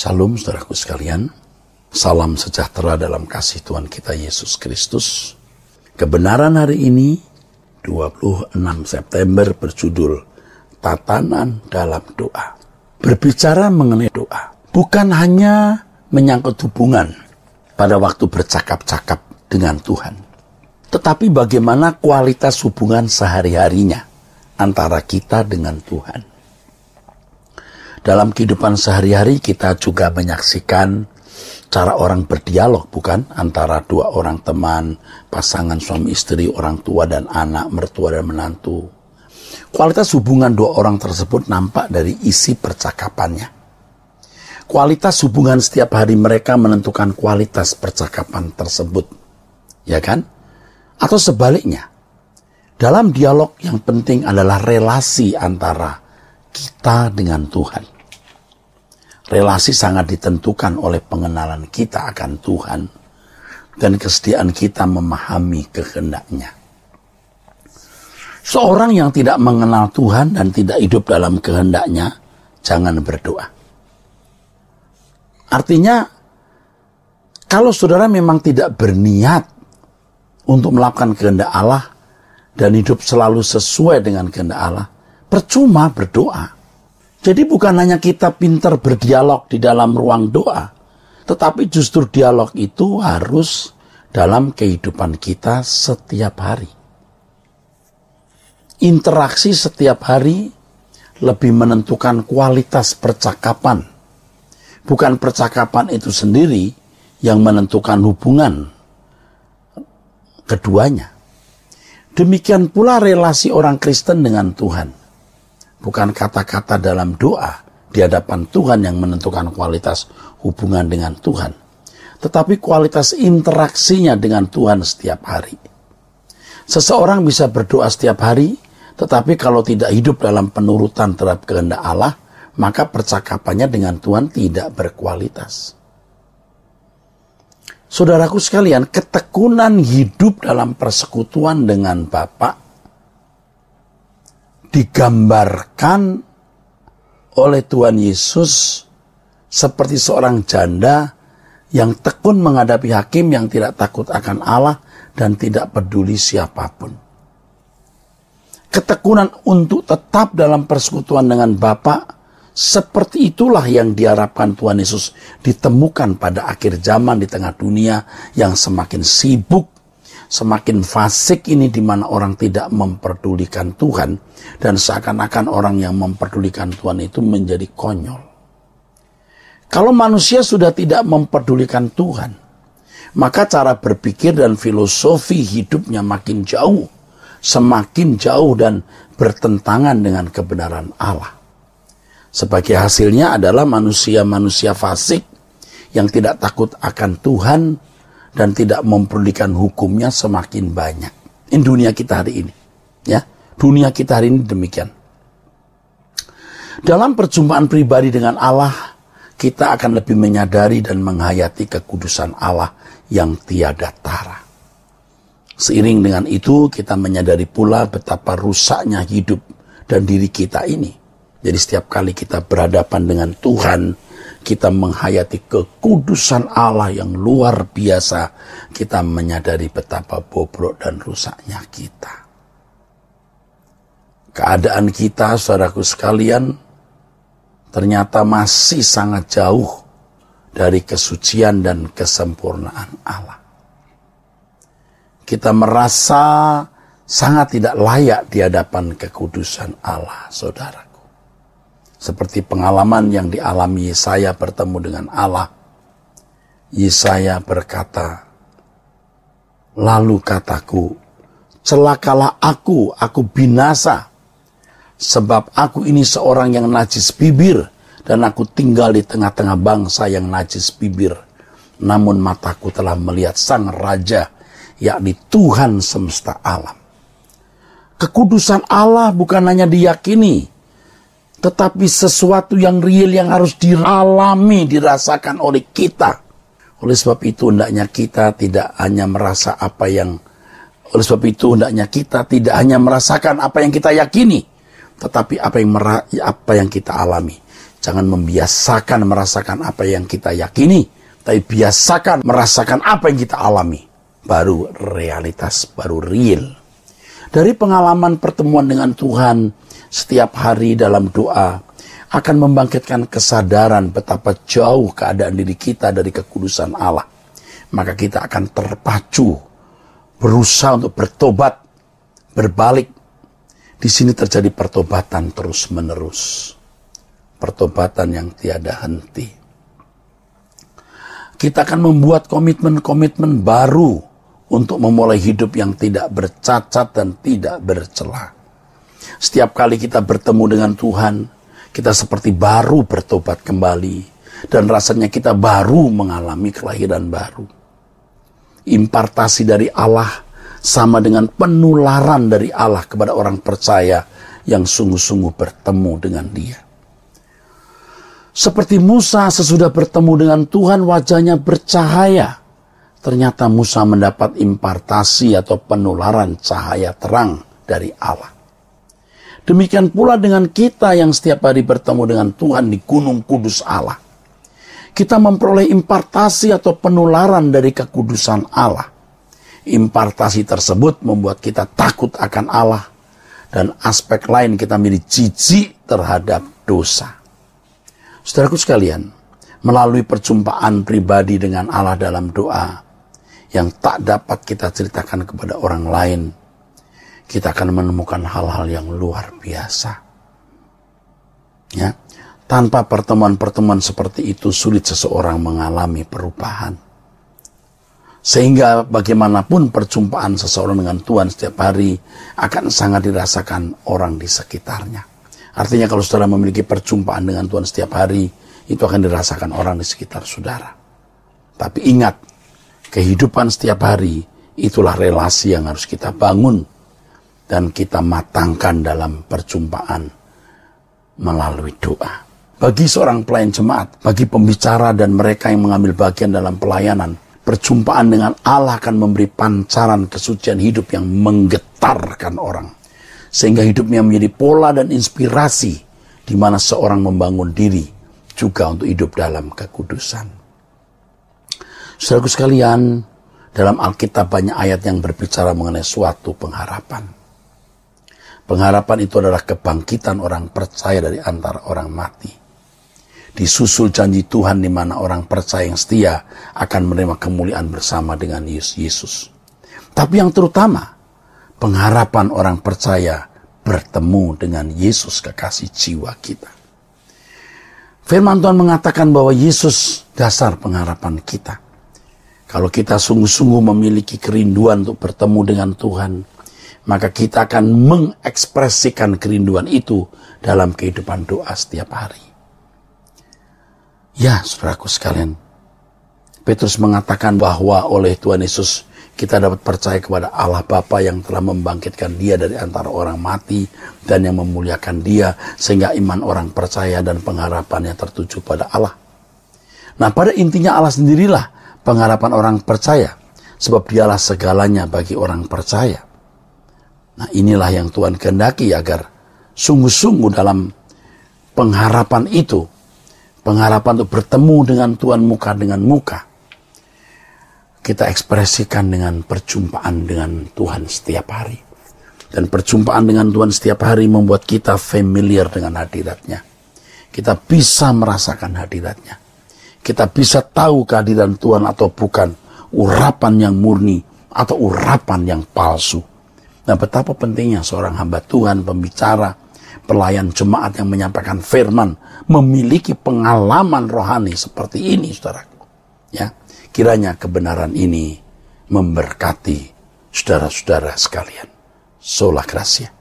Shalom saudaraku sekalian. Salam sejahtera dalam kasih Tuhan kita Yesus Kristus. Kebenaran hari ini 26 September berjudul Tatanan dalam Doa. Berbicara mengenai doa bukan hanya menyangkut hubungan pada waktu bercakap-cakap dengan Tuhan, tetapi bagaimana kualitas hubungan sehari-harinya antara kita dengan Tuhan. Dalam kehidupan sehari-hari kita juga menyaksikan cara orang berdialog bukan antara dua orang teman, pasangan suami istri, orang tua dan anak, mertua dan menantu. Kualitas hubungan dua orang tersebut nampak dari isi percakapannya. Kualitas hubungan setiap hari mereka menentukan kualitas percakapan tersebut. Ya kan? Atau sebaliknya. Dalam dialog yang penting adalah relasi antara kita dengan Tuhan. Relasi sangat ditentukan oleh pengenalan kita akan Tuhan dan kesediaan kita memahami kehendaknya. Seorang yang tidak mengenal Tuhan dan tidak hidup dalam kehendaknya, jangan berdoa. Artinya, kalau saudara memang tidak berniat untuk melakukan kehendak Allah dan hidup selalu sesuai dengan kehendak Allah, percuma berdoa. Jadi bukan hanya kita pintar berdialog di dalam ruang doa, tetapi justru dialog itu harus dalam kehidupan kita setiap hari. Interaksi setiap hari lebih menentukan kualitas percakapan. Bukan percakapan itu sendiri yang menentukan hubungan keduanya. Demikian pula relasi orang Kristen dengan Tuhan bukan kata-kata dalam doa di hadapan Tuhan yang menentukan kualitas hubungan dengan Tuhan, tetapi kualitas interaksinya dengan Tuhan setiap hari. Seseorang bisa berdoa setiap hari, tetapi kalau tidak hidup dalam penurutan terhadap kehendak Allah, maka percakapannya dengan Tuhan tidak berkualitas. Saudaraku sekalian, ketekunan hidup dalam persekutuan dengan Bapak digambarkan oleh Tuhan Yesus seperti seorang janda yang tekun menghadapi hakim yang tidak takut akan Allah dan tidak peduli siapapun. Ketekunan untuk tetap dalam persekutuan dengan Bapa seperti itulah yang diharapkan Tuhan Yesus ditemukan pada akhir zaman di tengah dunia yang semakin sibuk semakin fasik ini di mana orang tidak memperdulikan Tuhan dan seakan-akan orang yang memperdulikan Tuhan itu menjadi konyol. Kalau manusia sudah tidak memperdulikan Tuhan, maka cara berpikir dan filosofi hidupnya makin jauh, semakin jauh dan bertentangan dengan kebenaran Allah. Sebagai hasilnya adalah manusia-manusia fasik yang tidak takut akan Tuhan, dan tidak memperdulikan hukumnya semakin banyak. Ini dunia kita hari ini. Ya, dunia kita hari ini demikian. Dalam perjumpaan pribadi dengan Allah, kita akan lebih menyadari dan menghayati kekudusan Allah yang tiada tara. Seiring dengan itu, kita menyadari pula betapa rusaknya hidup dan diri kita ini. Jadi setiap kali kita berhadapan dengan Tuhan, kita menghayati kekudusan Allah yang luar biasa, kita menyadari betapa bobrok dan rusaknya kita. Keadaan kita, saudaraku sekalian, ternyata masih sangat jauh dari kesucian dan kesempurnaan Allah. Kita merasa sangat tidak layak di hadapan kekudusan Allah, saudara seperti pengalaman yang dialami Yesaya bertemu dengan Allah. Yesaya berkata, Lalu kataku, celakalah aku, aku binasa. Sebab aku ini seorang yang najis bibir dan aku tinggal di tengah-tengah bangsa yang najis bibir. Namun mataku telah melihat sang raja, yakni Tuhan semesta alam. Kekudusan Allah bukan hanya diyakini, tetapi sesuatu yang real yang harus dialami, dirasakan oleh kita. Oleh sebab itu hendaknya kita tidak hanya merasa apa yang oleh sebab itu hendaknya kita tidak hanya merasakan apa yang kita yakini, tetapi apa yang mera apa yang kita alami. Jangan membiasakan merasakan apa yang kita yakini, tapi biasakan merasakan apa yang kita alami. Baru realitas, baru real. Dari pengalaman pertemuan dengan Tuhan, setiap hari dalam doa akan membangkitkan kesadaran betapa jauh keadaan diri kita dari kekudusan Allah. Maka kita akan terpacu, berusaha untuk bertobat, berbalik. Di sini terjadi pertobatan terus-menerus. Pertobatan yang tiada henti. Kita akan membuat komitmen-komitmen baru untuk memulai hidup yang tidak bercacat dan tidak bercelah setiap kali kita bertemu dengan Tuhan, kita seperti baru bertobat kembali. Dan rasanya kita baru mengalami kelahiran baru. Impartasi dari Allah sama dengan penularan dari Allah kepada orang percaya yang sungguh-sungguh bertemu dengan dia. Seperti Musa sesudah bertemu dengan Tuhan wajahnya bercahaya. Ternyata Musa mendapat impartasi atau penularan cahaya terang dari Allah. Demikian pula dengan kita yang setiap hari bertemu dengan Tuhan di Gunung Kudus Allah. Kita memperoleh impartasi atau penularan dari kekudusan Allah. Impartasi tersebut membuat kita takut akan Allah dan aspek lain kita menjadi jijik terhadap dosa. Saudaraku sekalian, melalui perjumpaan pribadi dengan Allah dalam doa yang tak dapat kita ceritakan kepada orang lain, kita akan menemukan hal-hal yang luar biasa. Ya, tanpa pertemuan-pertemuan seperti itu sulit seseorang mengalami perubahan. Sehingga bagaimanapun perjumpaan seseorang dengan Tuhan setiap hari akan sangat dirasakan orang di sekitarnya. Artinya kalau saudara memiliki perjumpaan dengan Tuhan setiap hari, itu akan dirasakan orang di sekitar saudara. Tapi ingat, kehidupan setiap hari itulah relasi yang harus kita bangun dan kita matangkan dalam perjumpaan melalui doa. Bagi seorang pelayan jemaat, bagi pembicara dan mereka yang mengambil bagian dalam pelayanan, perjumpaan dengan Allah akan memberi pancaran kesucian hidup yang menggetarkan orang. Sehingga hidupnya menjadi pola dan inspirasi di mana seorang membangun diri juga untuk hidup dalam kekudusan. Saudara sekalian, dalam Alkitab banyak ayat yang berbicara mengenai suatu pengharapan. Pengharapan itu adalah kebangkitan orang percaya dari antara orang mati. Disusul janji Tuhan di mana orang percaya yang setia akan menerima kemuliaan bersama dengan Yesus. Tapi yang terutama, pengharapan orang percaya bertemu dengan Yesus kekasih jiwa kita. Firman Tuhan mengatakan bahwa Yesus dasar pengharapan kita. Kalau kita sungguh-sungguh memiliki kerinduan untuk bertemu dengan Tuhan, maka kita akan mengekspresikan kerinduan itu dalam kehidupan doa setiap hari. Ya, saudaraku sekalian, Petrus mengatakan bahwa oleh Tuhan Yesus kita dapat percaya kepada Allah Bapa yang telah membangkitkan dia dari antara orang mati dan yang memuliakan dia sehingga iman orang percaya dan pengharapannya tertuju pada Allah. Nah, pada intinya Allah sendirilah pengharapan orang percaya sebab dialah segalanya bagi orang percaya. Nah inilah yang Tuhan kehendaki agar sungguh-sungguh dalam pengharapan itu. Pengharapan untuk bertemu dengan Tuhan muka dengan muka. Kita ekspresikan dengan perjumpaan dengan Tuhan setiap hari. Dan perjumpaan dengan Tuhan setiap hari membuat kita familiar dengan hadiratnya. Kita bisa merasakan hadiratnya. Kita bisa tahu kehadiran Tuhan atau bukan. Urapan yang murni atau urapan yang palsu Nah betapa pentingnya seorang hamba Tuhan, pembicara, pelayan jemaat yang menyampaikan firman, memiliki pengalaman rohani seperti ini, saudaraku. Ya, kiranya kebenaran ini memberkati saudara-saudara sekalian. Sola Gracia.